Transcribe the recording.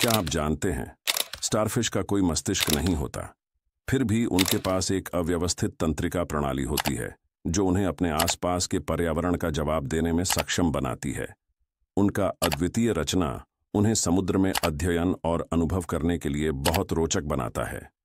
क्या आप जानते हैं स्टारफिश का कोई मस्तिष्क नहीं होता फिर भी उनके पास एक अव्यवस्थित तंत्रिका प्रणाली होती है जो उन्हें अपने आसपास के पर्यावरण का जवाब देने में सक्षम बनाती है उनका अद्वितीय रचना उन्हें समुद्र में अध्ययन और अनुभव करने के लिए बहुत रोचक बनाता है